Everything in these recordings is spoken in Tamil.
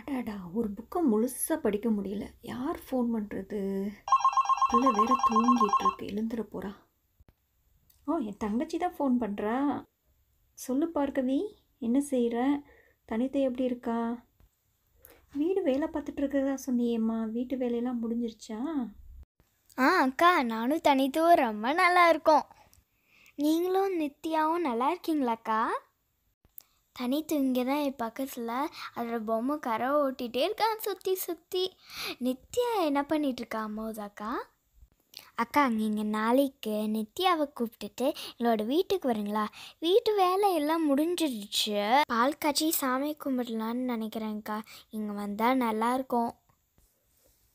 அடாடா ஒரு புக்கை முழுசாக படிக்க முடியல யார் ஃபோன் பண்ணுறது பிள்ளை வேற தூங்கிட்டு இருக்கு எழுந்துட போகிறா ஓ என் தங்கச்சி தான் ஃபோன் பண்ணுறா சொல்லு பார்க்கவி என்ன செய்கிற தனித்தை எப்படி இருக்கா வீடு வேலை பார்த்துட்டு இருக்கிறதா சொன்னியம்மா வீட்டு வேலையெல்லாம் முடிஞ்சிருச்சா ஆ அக்கா நானும் தனித்துவம் ரொம்ப நல்லா இருக்கோம் நீங்களும் நித்யாவும் நல்லா இருக்கீங்களாக்கா தனித்து இங்கே தான் என் பக்கத்தில் அதோட பொம்மை கரை ஓட்டிகிட்டே இருக்கான் சுற்றி சுற்றி நித்யா என்ன பண்ணிகிட்ருக்கா அம்மாவுதாக்கா அக்கா இங்கே நாளைக்கு நித்யாவை கூப்பிட்டுட்டு எங்களோட வீட்டுக்கு வரீங்களா வீட்டு வேலை எல்லாம் முடிஞ்சிடுச்சு பால் காய்ச்சி சாமி கும்பிடலான்னு நினைக்கிறேங்க்கா இங்கே வந்தால் நல்லாயிருக்கும்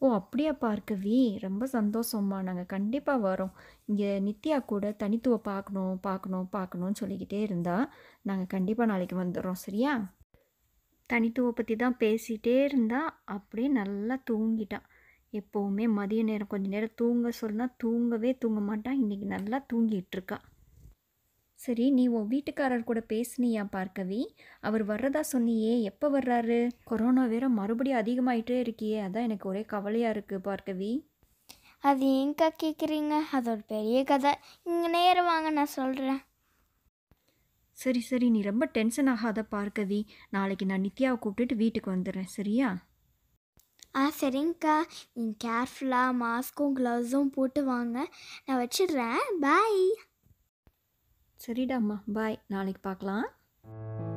ஓ அப்படியா பார்க்கவி ரொம்ப சந்தோஷம்மா நாங்கள் கண்டிப்பாக வரோம் இங்கே நித்யா கூட தனித்துவ பார்க்கணும் பார்க்கணும் பார்க்கணும்னு சொல்லிக்கிட்டே இருந்தால் நாங்கள் கண்டிப்பாக நாளைக்கு வந்துடுறோம் சரியா தனித்துவ பற்றி தான் பேசிகிட்டே இருந்தால் அப்படியே நல்லா தூங்கிட்டான் எப்போவுமே மதிய நேரம் கொஞ்சம் நேரம் தூங்க சொன்னால் தூங்கவே தூங்க மாட்டான் இன்றைக்கி நல்லா தூங்கிட்டு இருக்கா சரி நீ உன் வீட்டுக்காரர் கூட பேசினியா பார்க்கவி அவர் வர்றதா சொன்னியே எப்போ வர்றாரு கொரோனா வேற மறுபடியும் அதிகமாயிட்டே இருக்கியே அதான் எனக்கு ஒரே கவலையாக இருக்குது பார்க்கவி அது ஏங்கா கேட்குறீங்க அது ஒரு பெரிய கதை இங்கே நேரம் வாங்க நான் சொல்கிறேன் சரி சரி நீ ரொம்ப டென்ஷன் ஆகாத பார்க்கவி நாளைக்கு நான் நித்யாவை கூப்பிட்டுட்டு வீட்டுக்கு வந்துடுறேன் சரியா ஆ சரிங்கக்கா நீங்கள் கேர்ஃபுல்லாக மாஸ்க்கும் க்ளவுஸும் போட்டு வாங்க நான் வச்சிடுறேன் பாய் சரிடாம்மா பாய் நாளைக்கு பார்க்கலாம்